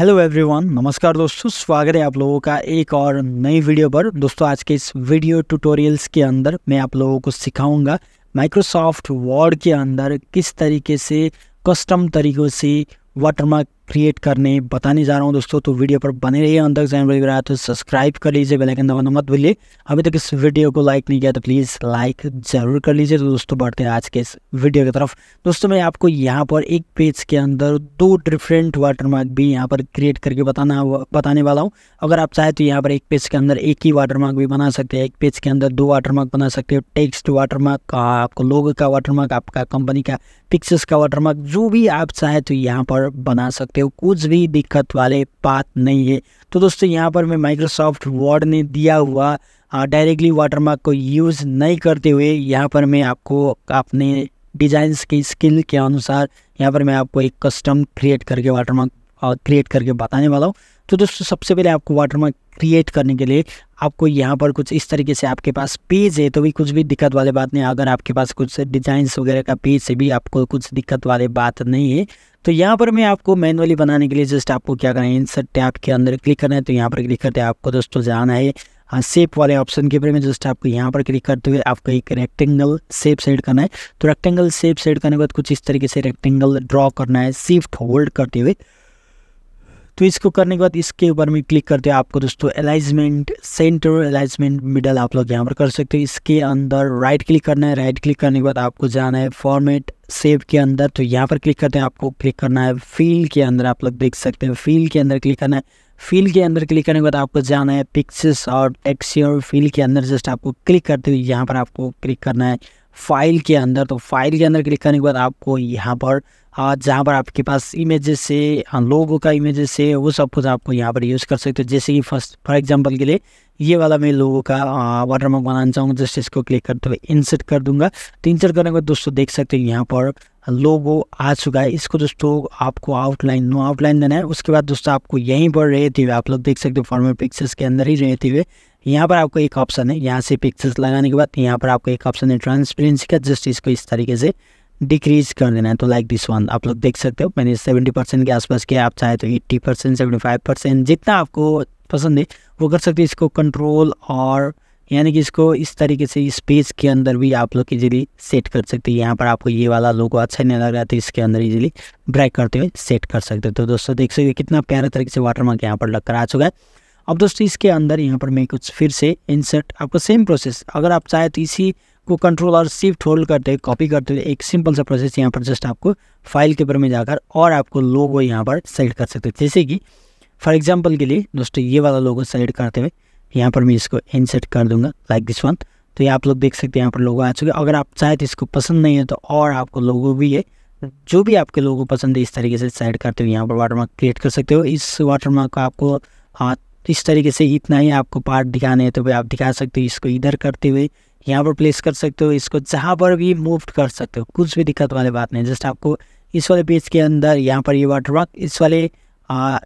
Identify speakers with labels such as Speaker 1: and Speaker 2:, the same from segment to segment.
Speaker 1: hello everyone नमस्कार दोस्तों स्वागत है आप लोगों का एक और नई वीडियो पर दोस्तों आज के इस वीडियो ट्यूटोरियल्स के अंदर मैं आप लोगों को सिखाऊंगा माइक्रोसॉफ्ट वर्ड के अंदर किस तरीके से कस्टम तरीक़ों से वाटरमार्क क्रिएट करने बताने जा रहा हूँ दोस्तों तो वीडियो पर बने रहिए अंदर चैनल तो सब्सक्राइब कर लीजिए बेलाइकन दबाना मत भूलिए अभी तक इस वीडियो को लाइक नहीं किया तो प्लीज़ लाइक ज़रूर कर लीजिए तो दोस्तों बढ़ते हैं आज के इस वीडियो की तरफ दोस्तों मैं आपको यहाँ पर एक पेज के अंदर दो डिफरेंट वाटरमार्क भी यहाँ पर क्रिएट करके बताना बताने वाला हूँ अगर आप चाहें तो यहाँ पर एक पेज के अंदर एक ही वाटरमार्क भी बना सकते हैं एक पेज के अंदर दो वाटरमार्क बना सकते हो टेक्स्ट वाटरमार्क आपको लोग का वाटरमार्क आपका कंपनी का पिक्चर्स का वाटरमार्क जो भी आप चाहें तो यहाँ पर बना सकते सकते हो कुछ भी दिक्कत वाले बात नहीं है तो दोस्तों यहाँ पर मैं माइक्रोसॉफ्ट वर्ड ने दिया हुआ डायरेक्टली वाटरमार्क को यूज़ नहीं करते हुए यहाँ पर मैं आपको अपने डिजाइंस की स्किल के अनुसार यहाँ पर मैं आपको एक कस्टम क्रिएट करके वाटरमार्क क्रिएट करके बताने वाला हूँ तो दोस्तों सबसे पहले आपको वाटरमार्क क्रिएट करने के लिए आपको यहाँ पर कुछ इस तरीके से आपके पास पेज है तो भी कुछ भी दिक्कत वाली बात नहीं अगर आपके पास कुछ डिजाइंस वगैरह का पेज से भी आपको कुछ दिक्कत वाली बात नहीं है तो यहाँ पर मैं आपको मैनुअली बनाने के लिए जस्ट आपको क्या करना है इंसर्ट टैप के अंदर क्लिक करना है तो यहाँ पर क्लिक करते हैं आपको दोस्तों जाना है हाँ सेप वाले ऑप्शन के बारे में जस्ट आपको यहाँ पर क्लिक करते हुए आपको एक रेक्टेंगल सेप सेट करना है तो रेक्टेंगल सेप सेट करने के बाद कुछ इस तरीके से रेक्टेंगल ड्रॉ करना है सिफ्ट होल्ड करते हुए तो इसको करने के बाद इसके ऊपर में क्लिक करते हैं आपको दोस्तों एलाइजमेंट सेंटर एलाइजमेंट मिडल आप लोग यहाँ पर कर सकते हो इसके अंदर राइट क्लिक करना है राइट क्लिक करने के बाद आपको जाना है फॉर्मेट सेव के अंदर तो यहाँ पर क्लिक करते हैं आपको क्लिक करना है फील के अंदर आप लोग देख सकते हैं फील के अंदर क्लिक करना है फील के अंदर क्लिक करने के बाद आपको जाना है पिक्चर्स और टेक्सचर फील के अंदर जस्ट आपको क्लिक करते हुए यहाँ पर आपको क्लिक करना है फाइल के अंदर तो फाइल के अंदर क्लिक करने के बाद आपको यहाँ पर हाँ, जहाँ पर आपके पास इमेजेस से लोगों हाँ, का इमेजेस से वो सब कुछ आपको यहाँ पर यूज़ कर सकते हो जैसे कि फर्स्ट फॉर एग्जांपल के लिए ये वाला मैं लोगों का वाटरमार्क बनाना चाहूँगा जस्ट इसको क्लिक करते हुए इंसर्ट कर दूंगा तो इंसर्ट करने के बाद दोस्तों देख सकते हो यहाँ पर लोगो आ चुका है इसको दोस्तों आपको आउटलाइन नो आउटलाइन देना है उसके बाद दोस्तों आपको यहीं पर रहते हुए आप लोग देख सकते हो फॉर्मल पिक्चर्स के अंदर ही रहते हुए यहाँ पर आपको एक ऑप्शन है यहाँ से पिक्चर्स लगाने के बाद यहाँ पर आपको एक ऑप्शन है ट्रांसपेरेंसी का जस्ट इसको इस तरीके से डिक्रीज कर देना है तो लाइक दिस वन आप लोग देख सकते हो मैंने सेवेंटी परसेंट के आसपास किया आप चाहे तो eighty percent seventy five percent जितना आपको पसंद है वो कर सकते हो इसको कंट्रोल और यानी कि इसको इस तरीके से स्पेस के अंदर भी आप लोग इजीली सेट कर सकते हैं यहाँ पर आपको ये वाला लोगो अच्छा नहीं लग रहा तो इसके अंदर इजीली ब्रैक करते हुए सेट कर सकते हो तो दोस्तों देख सकते हो कितना प्यारे तरीके से वाटर मार्क यहाँ पर लग कर आ चुका है अब दोस्तों इसके अंदर यहाँ पर मैं कुछ फिर से इंसर्ट आपको सेम प्रोसेस अगर आप चाहे तो इसी को कंट्रोल और शिफ्ट होल्ड करते हुए कॉपी करते हुए एक सिंपल सा प्रोसेस यहाँ पर जस्ट आपको फाइल के ऊपर में जाकर और आपको लोगो यहाँ पर सेलेक्ट कर सकते हो जैसे कि फॉर एग्जाम्पल के लिए दोस्तों ये वाला लोगो सेलेक्ट करते हुए यहाँ पर मैं इसको इंसर्ट कर दूंगा लाइक दिस वन तो ये आप लोग देख सकते हैं यहाँ पर लोगो आ चुके अगर आप चाहे तो इसको पसंद नहीं है तो और आपको लोगो भी है जो भी आपके लोगों को पसंद है इस तरीके से सेलेक्ट करते हुए यहाँ पर मार्क क्रिएट कर सकते हो इस मार्क को आपको हाँ इस तरीके से इतना ही आपको पार्ट दिखाने है तो भाई आप दिखा सकते हो इसको इधर करते हुए यहाँ पर प्लेस कर सकते हो इसको जहाँ पर भी मूव कर सकते हो कुछ भी दिक्कत वाली बात नहीं जस्ट आपको इस वाले पेज के अंदर यहाँ पर ये वाटर मार्क इस वाले आ,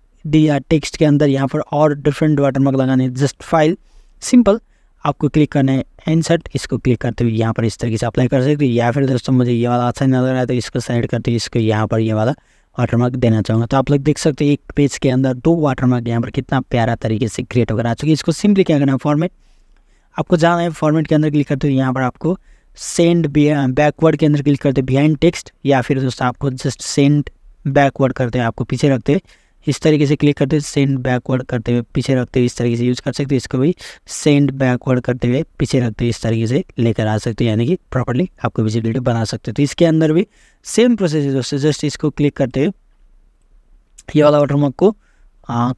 Speaker 1: टेक्स्ट के अंदर यहाँ पर और डिफरेंट वाटर मार्क लगाने जस्ट फाइल सिंपल आपको क्लिक करना है इनसर्ट इसको क्लिक करते हुए यहाँ पर इस तरीके से अप्लाई कर सकते हो या फिर दोस्तों मुझे ये वाला अच्छा नजर आया तो इसको सेलेक्ट करते हुए इसको यहाँ पर ये वाला वाटरमार्क देना चाहूँगा तो आप लोग देख सकते हो एक पेज के अंदर दो वाटरमार्क यहाँ पर कितना प्यारा तरीके से क्रिएट होकर आ चुकी है इसको सिंपली क्या करना है फॉर्मेट आपको जाना है फॉर्मेट के अंदर क्लिक करते हुए यहाँ पर आपको सेंड बैकवर्ड के अंदर क्लिक करते बिहाइंड टेक्स्ट या फिर दोस्तों आपको जस्ट सेंड बैकवर्ड करते हैं आपको पीछे रखते इस तरीके से क्लिक करते सेंड बैकवर्ड करते हुए पीछे रखते हुए इस तरीके से यूज़ कर सकते हो इसको भी सेंड बैकवर्ड करते हुए पीछे रखते हुए इस तरीके से लेकर आ सकते हो यानी कि प्रॉपरली आपको विजिबिलिटी बना सकते हो तो इसके अंदर भी सेम प्रोसेस है दोस्तों जस्ट इसको क्लिक करते हुए ये वाला वाटरमार्क को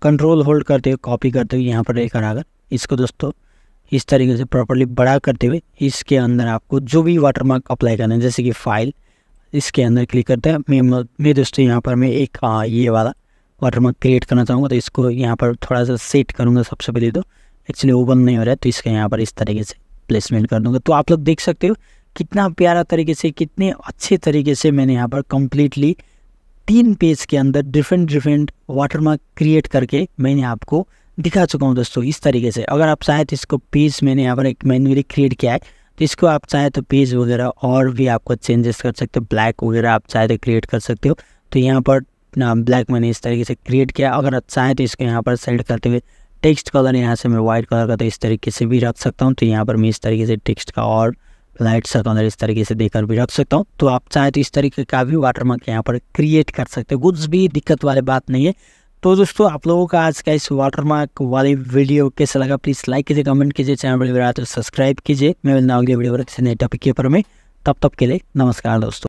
Speaker 1: कंट्रोल होल्ड करते हुए कॉपी करते हुए यहाँ पर लेकर आकर इसको दोस्तों इस तरीके से प्रॉपरली बड़ा करते हुए इसके अंदर आपको जो भी वाटरमार्क अप्लाई करना है जैसे कि फाइल इसके अंदर क्लिक करते हैं मैं मैं दोस्तों यहाँ पर मैं एक आ, हाँ, ये वाला वाटरमार्क क्रिएट करना चाहूँगा तो इसको यहाँ पर थोड़ा सा सेट करूँगा सबसे पहले तो एक्चुअली ओपन नहीं हो रहा है तो इसका यहाँ पर इस तरीके से प्लेसमेंट कर दूँगा तो आप लोग देख सकते हो कितना प्यारा तरीके से कितने अच्छे तरीके से मैंने यहाँ पर कम्प्लीटली तीन पेज के अंदर डिफरेंट डिफरेंट वाटरमार्क क्रिएट करके मैंने आपको दिखा चुका हूँ दोस्तों इस तरीके से अगर आप चाहें तो इसको पेज मैंने यहाँ पर एक मैनुअली क्रिएट किया है तो इसको आप चाहें तो पेज वगैरह और भी आपको चेंजेस कर सकते हो ब्लैक वगैरह आप चाहें तो क्रिएट कर सकते हो तो यहाँ पर ना ब्लैक मैंने इस तरीके से क्रिएट किया अगर आप चाहें तो इसको यहाँ पर सेलेक्ट करते हुए टेक्स्ट कलर यहाँ से मैं व्हाइट कलर का तो इस तरीके से भी रख सकता हूँ तो यहाँ पर मैं इस तरीके से टेक्स्ट का और लाइट सा कलर इस तरीके से देकर भी रख सकता हूँ तो आप चाहें तो इस तरीके का भी वाटर मार्क यहाँ पर क्रिएट कर सकते हो कुछ भी दिक्कत वाली बात नहीं है तो दोस्तों आप लोगों का आज का इस वाटर मार्क वाली वीडियो कैसा लगा प्लीज़ लाइक कीजिए कमेंट कीजिए चैनल तो सब्सक्राइब कीजिए मैं मिलना वीडियो पर किसी नए टॉपिक के ऊपर में तब तब के लिए नमस्कार दोस्तों